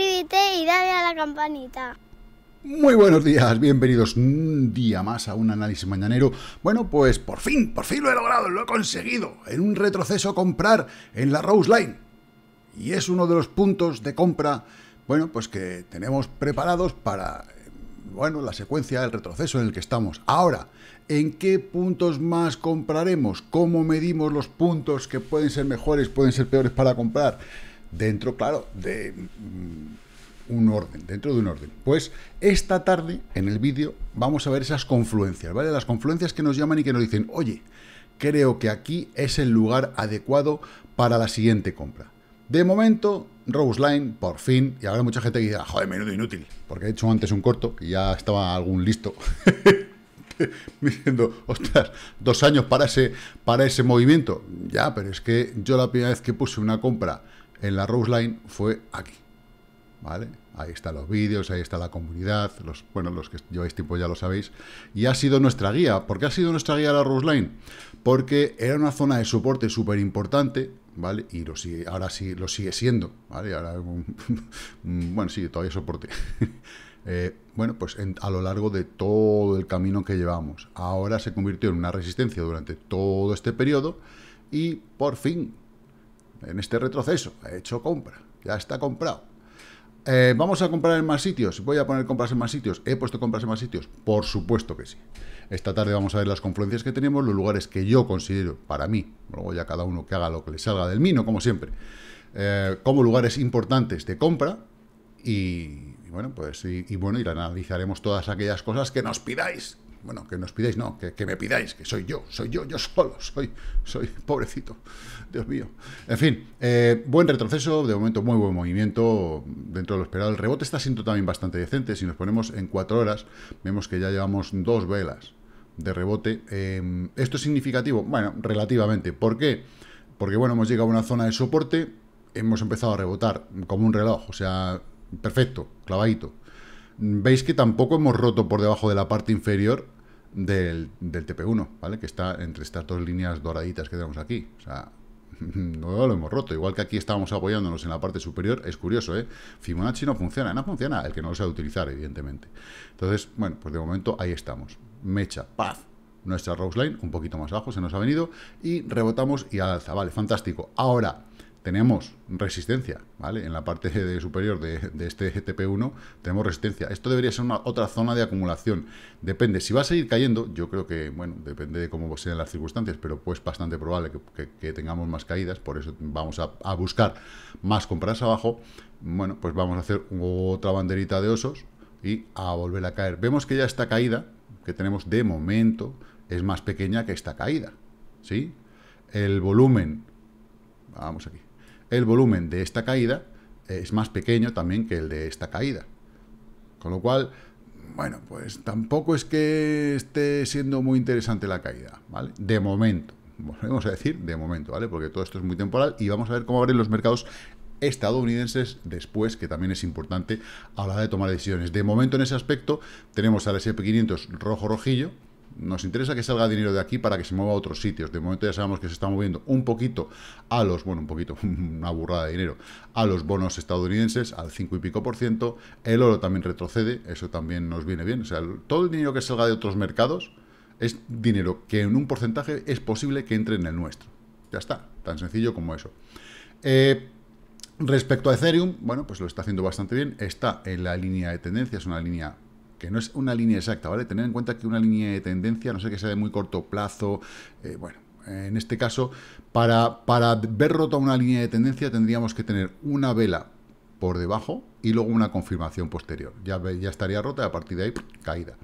suscríbete y dale a la campanita. Muy buenos días, bienvenidos un día más a un análisis mañanero. Bueno, pues por fin, por fin lo he logrado, lo he conseguido. En un retroceso comprar en la Rose Line. Y es uno de los puntos de compra, bueno, pues que tenemos preparados para, bueno, la secuencia del retroceso en el que estamos. Ahora, ¿en qué puntos más compraremos? ¿Cómo medimos los puntos que pueden ser mejores, pueden ser peores para comprar? dentro, claro, de mm, un orden, dentro de un orden. Pues esta tarde, en el vídeo, vamos a ver esas confluencias, ¿vale? Las confluencias que nos llaman y que nos dicen, oye, creo que aquí es el lugar adecuado para la siguiente compra. De momento, Rose Line, por fin, y habrá mucha gente que diga, joder, menudo inútil, porque he hecho antes un corto y ya estaba algún listo. diciendo, ostras, dos años para ese, para ese movimiento. Ya, pero es que yo la primera vez que puse una compra en la Rose Line fue aquí. ¿Vale? Ahí están los vídeos, ahí está la comunidad, los, bueno, los que lleváis tiempo ya lo sabéis. Y ha sido nuestra guía. ¿Por qué ha sido nuestra guía la Rose Line? Porque era una zona de soporte súper importante, ¿vale? Y lo ahora sí lo sigue siendo, ¿vale? Mm, bueno, sí, todavía soporte. Eh, bueno, pues a lo largo de todo el camino que llevamos. Ahora se convirtió en una resistencia durante todo este periodo y por fin en este retroceso. He hecho compra, ya está comprado. Eh, ¿Vamos a comprar en más sitios? ¿Voy a poner compras en más sitios? ¿He puesto compras en más sitios? Por supuesto que sí. Esta tarde vamos a ver las confluencias que tenemos, los lugares que yo considero, para mí, luego ya cada uno que haga lo que le salga del mino, como siempre, eh, como lugares importantes de compra y, bueno, pues y bueno, y analizaremos todas aquellas cosas que nos pidáis, bueno, que nos pidáis, no, que, me pidáis, que soy yo, soy yo, yo solo, soy, soy pobrecito, Dios mío. En fin, eh, buen retroceso, de momento muy buen movimiento dentro de lo esperado. El rebote está siendo también bastante decente, si nos ponemos en cuatro horas, vemos que ya llevamos dos velas de rebote. Em, ¿Esto es significativo? Bueno, relativamente. ¿Por qué? Porque, bueno, hemos llegado a una zona de soporte, hemos empezado a rebotar como un reloj, o sea, perfecto, clavadito veis que tampoco hemos roto por debajo de la parte inferior del, TP1, ¿vale? Que está entre estas dos líneas doraditas que tenemos aquí. O sea, no lo hemos roto. Igual que aquí estábamos apoyándonos en la parte superior, es curioso, ¿eh? Fibonacci no funciona, no funciona, el que no lo sabe utilizar, evidentemente. Entonces, bueno, pues de momento ahí estamos. Mecha, paz, nuestra Rose Line, un poquito más abajo, se nos ha venido, y rebotamos y alza, vale, fantástico. Ahora, tenemos resistencia, ¿vale? En la parte superior de, este GTP1 tenemos resistencia. Esto debería ser una otra zona de acumulación. Depende, si va a seguir cayendo, yo creo que, bueno, depende de cómo sean las circunstancias, pero pues bastante probable que, tengamos más caídas, por eso vamos a, a, buscar más compras abajo. Bueno, pues vamos a hacer otra banderita de osos y a volver a caer. Vemos que ya esta caída que tenemos de momento es más pequeña que esta caída, ¿sí? El volumen, vamos aquí, el volumen de esta caída eh, es más pequeño también que el de esta caída. Con lo cual, bueno, pues tampoco es que esté siendo muy interesante la caída, ¿vale? De momento, volvemos a decir de momento, ¿vale? Porque todo esto es muy temporal y vamos a ver cómo abren los mercados estadounidenses después, que también es importante a la hora de tomar decisiones. De momento en ese aspecto tenemos al S&P 500 rojo-rojillo, nos interesa que salga dinero de aquí para que se mueva a otros sitios. De momento ya sabemos que se está moviendo un poquito a los, bueno, un poquito, una burrada de dinero, a los bonos estadounidenses, al 5 y pico por ciento. El oro también retrocede, eso también nos viene bien. O sea, todo el dinero que salga de otros mercados es dinero que en un porcentaje es posible que entre en el nuestro. Ya está, tan sencillo como eso. Eh, respecto a Ethereum, bueno, pues lo está haciendo bastante bien. Está en la línea de tendencia, es una línea que no es una línea exacta, ¿vale? Tener en cuenta que una línea de tendencia, no sé que sea de muy corto plazo, eh, bueno, en este caso, para, para ver rota una línea de tendencia tendríamos que tener una vela por debajo y luego una confirmación posterior. Ya, ya estaría rota y a partir de ahí caída.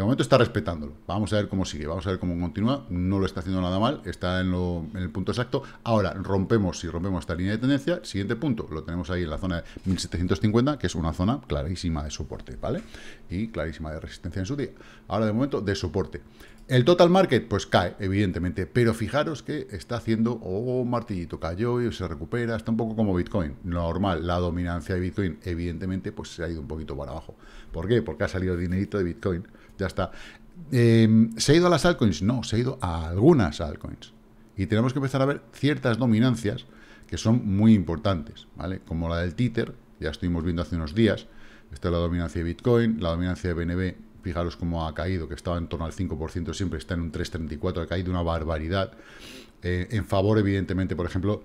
De momento está respetándolo. Vamos a ver cómo sigue, vamos a ver cómo continúa. No lo está haciendo nada mal, está en, el punto exacto. Ahora rompemos, y rompemos esta línea de tendencia, siguiente punto lo tenemos ahí en la zona de 1750, que es una zona clarísima de soporte, ¿vale? Y clarísima de resistencia en su día. Ahora de momento de soporte. El total market, pues cae, evidentemente, pero fijaros que está haciendo, o oh, martillito cayó y se recupera, está un poco como Bitcoin, normal, la dominancia de Bitcoin, evidentemente, pues se ha ido un poquito para abajo. ¿Por qué? Porque ha salido dinerito de Bitcoin, ya está. Em, ¿Se ha ido a las altcoins? No, se ha ido a algunas altcoins. Y tenemos que empezar a ver ciertas dominancias que son muy importantes, ¿vale? Como la del títer, ya estuvimos viendo hace unos días. Esta es la dominancia de Bitcoin, la dominancia de BNB, fijaros cómo ha caído, que estaba en torno al 5%, siempre está en un 3,34, ha caído una barbaridad. Eh, en favor, evidentemente, por ejemplo,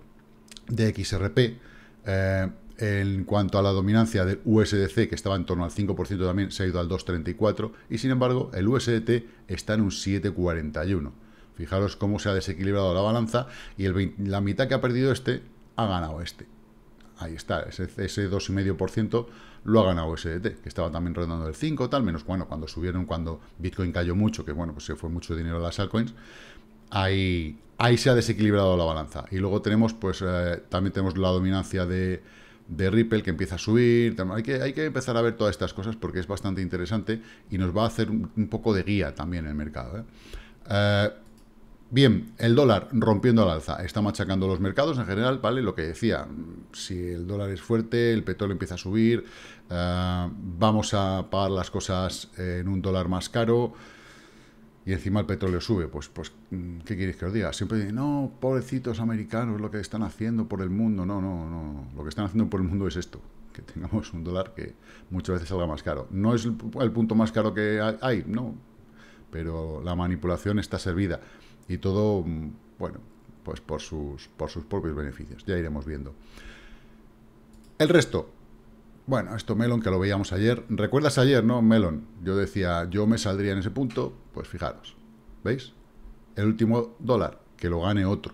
de XRP. Eh, en cuanto a la dominancia del USDC, que estaba en torno al 5% también, se ha ido al 2,34%. Y sin embargo, el USDT está en un 7,41%. Fijaros cómo se ha desequilibrado la balanza y la mitad que ha perdido este ha ganado este. Ahí está, ese, 2,5% lo ha ganado USDT. que estaba también rondando el 5, tal, menos bueno, cuando subieron, cuando Bitcoin cayó mucho, que bueno, pues se fue mucho dinero a las altcoins, ahí, ahí se ha desequilibrado la balanza. Y luego tenemos, pues, eh, también tenemos la dominancia de, de Ripple que empieza a subir. Hay que, hay que empezar a ver todas estas cosas porque es bastante interesante y nos va a hacer un, poco de guía también en el mercado. ¿eh? Eh, bien, el dólar rompiendo al alza, está machacando los mercados en general, ¿vale? Lo que decía, si el dólar es fuerte, el petróleo empieza a subir, eh, vamos a pagar las cosas en un dólar más caro y encima el petróleo sube, pues, pues mm, ¿qué quieres que os diga? Siempre dicen, no, pobrecitos americanos, lo que están haciendo por el mundo. No, no, no, lo que están haciendo por el mundo es esto, que tengamos un dólar que muchas veces salga más caro. No es el, el punto más caro que hay, no, pero la manipulación está servida y todo, mm, bueno, pues por sus, por sus propios beneficios, ya iremos viendo. El resto, bueno, esto Melon, que lo veíamos ayer. ¿Recuerdas ayer, no, Melon? Yo decía, yo me saldría en ese punto. Pues fijaros, ¿veis? El último dólar, que lo gane otro.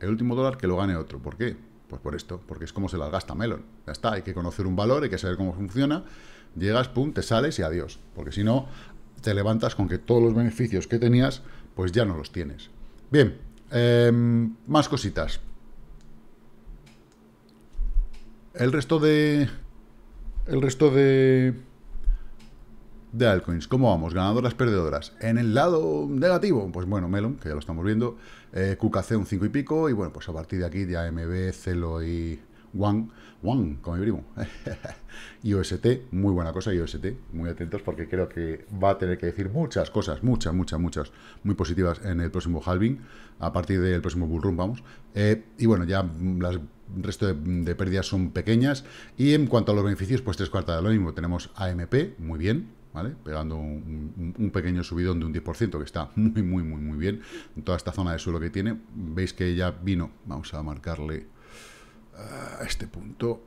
El último dólar, que lo gane otro. ¿Por qué? Pues por esto, porque es como se las gasta Melon. Ya está, hay que conocer un valor, hay que saber cómo funciona. Llegas, pum, te sales y adiós. Porque si no, te levantas con que todos los beneficios que tenías, pues ya no los tienes. Bien, em, más cositas. El resto de... El resto de... De altcoins, ¿cómo vamos? Ganadoras, perdedoras. En el lado negativo, pues bueno, Melon, que ya lo estamos viendo, eh, QKC un 5 y pico, y bueno, pues a partir de aquí ya MB, Celo y One, One, como mi primo. IOST, muy buena cosa, y OST, muy atentos porque creo que va a tener que decir muchas cosas, muchas, muchas, muchas, muy positivas en el próximo halving, a partir del próximo bullrun, vamos. Eh, y bueno, ya las resto de, pérdidas son pequeñas. Y en cuanto a los beneficios, pues tres cuartas de lo mismo. Tenemos AMP, muy bien, ¿vale? Pegando un, un, pequeño subidón de un 10%, que está muy, muy, muy, muy bien. En toda esta zona de suelo que tiene, veis que ya vino, vamos a marcarle a este punto.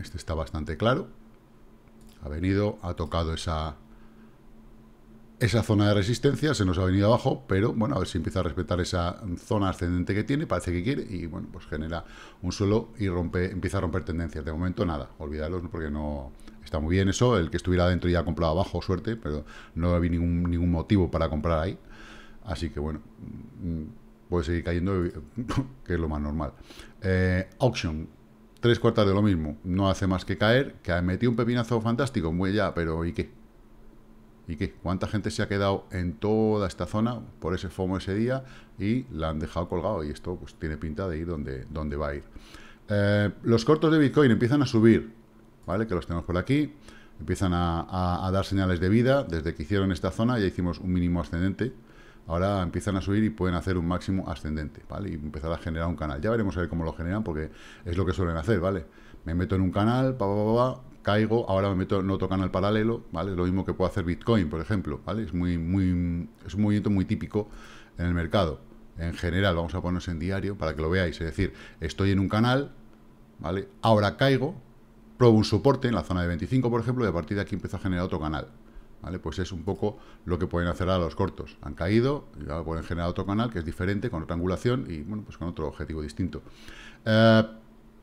este está bastante claro. Ha venido, ha tocado esa, esa zona de resistencia, se nos ha venido abajo, pero bueno, a ver si empieza a respetar esa zona ascendente que tiene, parece que quiere, y bueno, pues genera un suelo y rompe, empieza a romper tendencias. De momento nada, olvidarlos porque no está muy bien eso, el que estuviera adentro ya ha comprado abajo, suerte, pero no había ningún, ningún motivo para comprar ahí. Así que bueno, puede seguir cayendo, que es lo más normal. Eh, auction, tres cuartas de lo mismo, no hace más que caer, que ha metido un pepinazo fantástico, muy ya, pero ¿y qué? ¿Y qué? ¿Cuánta gente se ha quedado en toda esta zona por ese FOMO ese día y la han dejado colgado? Y esto pues tiene pinta de ir donde, va a ir. Eh, los cortos de Bitcoin empiezan a subir, ¿vale? Que los tenemos por aquí. Empiezan a, a dar señales de vida. Desde que hicieron esta zona ya hicimos un mínimo ascendente ahora empiezan a subir y pueden hacer un máximo ascendente, ¿vale? Y empezar a generar un canal. Ya veremos a ver cómo lo generan, porque es lo que suelen hacer, ¿vale? Me meto en un canal, pa, pa, pa, caigo, ahora me meto en otro canal paralelo, ¿vale? Lo mismo que puede hacer Bitcoin, por ejemplo, ¿vale? Es, muy, muy, es un movimiento muy típico en el mercado. En general, vamos a ponernos en diario para que lo veáis. Es decir, estoy en un canal, ¿vale? Ahora caigo, probo un soporte en la zona de 25, por ejemplo, y a partir de aquí empiezo a generar otro canal. ¿vale? Pues es un poco lo que pueden hacer a los cortos. Han caído, ya pueden generar otro canal que es diferente, con otra angulación y, bueno, pues con otro objetivo distinto. Eh,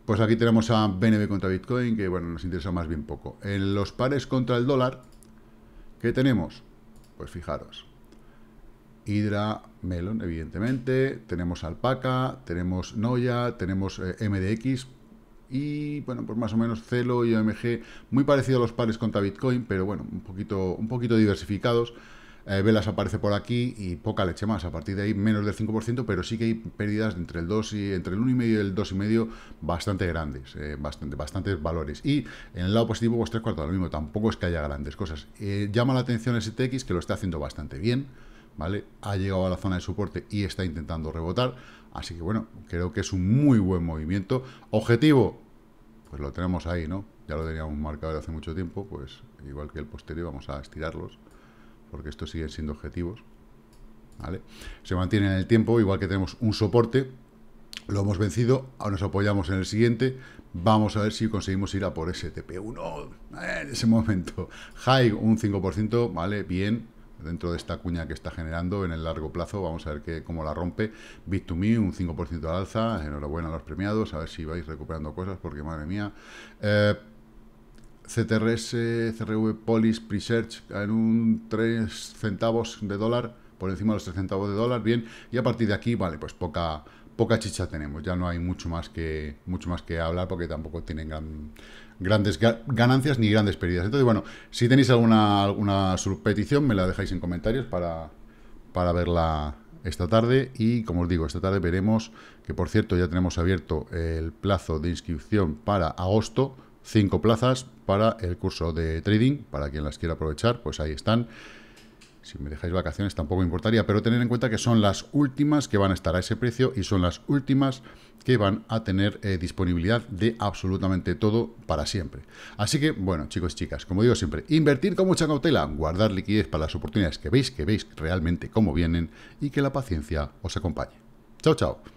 pues aquí tenemos a BNB contra Bitcoin, que, bueno, nos interesa más bien poco. En los pares contra el dólar, ¿qué tenemos? Pues fijaros. Hydra, Melon, evidentemente, tenemos Alpaca, tenemos Noya, tenemos eh, MDX, y bueno, pues más o menos Celo y OMG, muy parecido a los pares contra Bitcoin, pero bueno, un poquito, un poquito diversificados. Eh, Velas aparece por aquí y poca leche más. A partir de ahí, menos del 5%, pero sí que hay pérdidas entre el 2 y entre el 1,5 y el 2,5 bastante grandes, eh, bastante, bastantes valores. Y en el lado positivo, pues tres cuartos lo mismo. Tampoco es que haya grandes cosas. Eh, llama la atención STX, que lo está haciendo bastante bien. ¿Vale? Ha llegado a la zona de soporte y está intentando rebotar. Así que bueno, creo que es un muy buen movimiento. Objetivo, pues lo tenemos ahí, ¿no? Ya lo teníamos marcado hace mucho tiempo, pues igual que el posterior vamos a estirarlos, porque estos siguen siendo objetivos, ¿vale? Se mantiene en el tiempo, igual que tenemos un soporte, lo hemos vencido, ahora nos apoyamos en el siguiente, vamos a ver si conseguimos ir a por STP1 en ese momento. High un 5%, ¿vale? Bien, dentro de esta cuña que está generando en el largo plazo. Vamos a ver que, cómo la rompe. Bit2Me, un 5% de alza. Enhorabuena a los premiados. A ver si vais recuperando cosas, porque madre mía. Eh, CTRS, CRV, Polis, Presearch en un 3 centavos de dólar, por encima de los 3 centavos de dólar, bien, y a partir de aquí, vale, pues poca, poca chicha tenemos, ya no hay mucho más que, mucho más que hablar porque tampoco tienen gran, grandes ganancias ni grandes pérdidas. Entonces, bueno, si tenéis alguna, alguna petición me la dejáis en comentarios para, para verla esta tarde y como os digo, esta tarde veremos que por cierto ya tenemos abierto el plazo de inscripción para agosto, cinco plazas para el curso de trading, para quien las quiera aprovechar, pues ahí están. Si me dejáis vacaciones tampoco me importaría, pero tener en cuenta que son las últimas que van a estar a ese precio y son las últimas que van a tener eh, disponibilidad de absolutamente todo para siempre. Así que, bueno, chicos y chicas, como digo siempre, invertir con mucha cautela, guardar liquidez para las oportunidades que veis, que veis realmente cómo vienen y que la paciencia os acompañe. Chao, chao.